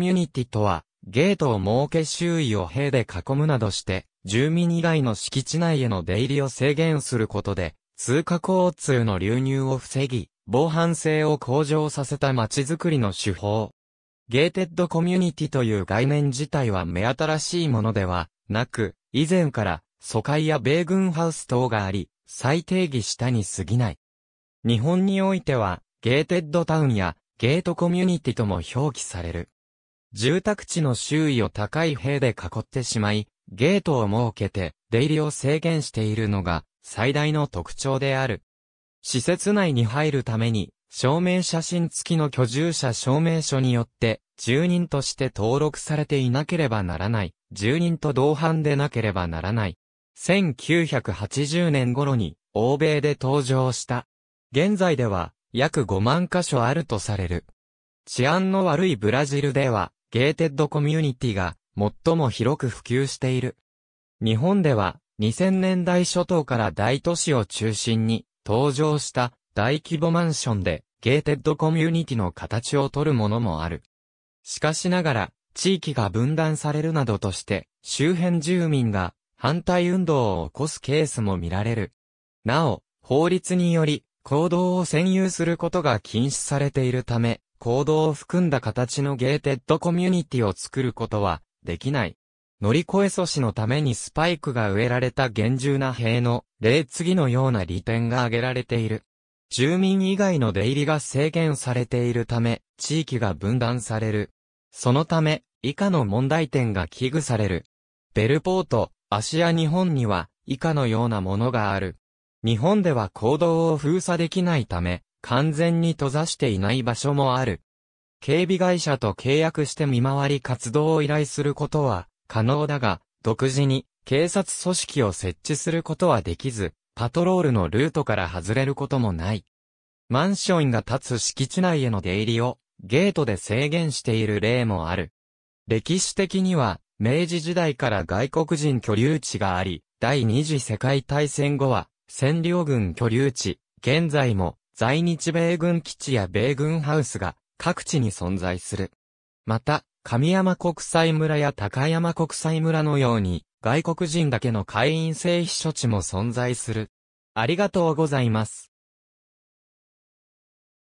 ミュニティとは、ゲートを設け周囲を塀で囲むなどして、住民以外の敷地内への出入りを制限することで、通貨交通の流入を防ぎ、防犯性を向上させた街づくりの手法。ゲーテッドコミュニティという概念自体は目新しいものではなく、以前から疎開や米軍ハウス等があり、再定義したに過ぎない。日本においては、ゲーテッドタウンやゲートコミュニティとも表記される。住宅地の周囲を高い塀で囲ってしまい、ゲートを設けて出入りを制限しているのが最大の特徴である。施設内に入るために、証明写真付きの居住者証明書によって、住人として登録されていなければならない、住人と同伴でなければならない。1980年頃に、欧米で登場した。現在では、約5万箇所あるとされる。治安の悪いブラジルでは、ゲーテッドコミュニティが最も広く普及している。日本では2000年代初頭から大都市を中心に登場した大規模マンションでゲーテッドコミュニティの形をとるものもある。しかしながら地域が分断されるなどとして周辺住民が反対運動を起こすケースも見られる。なお、法律により行動を占有することが禁止されているため、行動を含んだ形のゲーテッドコミュニティを作ることはできない。乗り越え阻止のためにスパイクが植えられた厳重な塀の例次のような利点が挙げられている。住民以外の出入りが制限されているため、地域が分断される。そのため、以下の問題点が危惧される。ベルポート、芦屋日本には、以下のようなものがある。日本では行動を封鎖できないため、完全に閉ざしていない場所もある。警備会社と契約して見回り活動を依頼することは可能だが、独自に警察組織を設置することはできず、パトロールのルートから外れることもない。マンションが建つ敷地内への出入りをゲートで制限している例もある。歴史的には、明治時代から外国人居留地があり、第二次世界大戦後は占領軍居留地、現在も在日米軍基地や米軍ハウスが各地に存在する。また、神山国際村や高山国際村のように、外国人だけの会員制避暑地も存在する。ありがとうございます。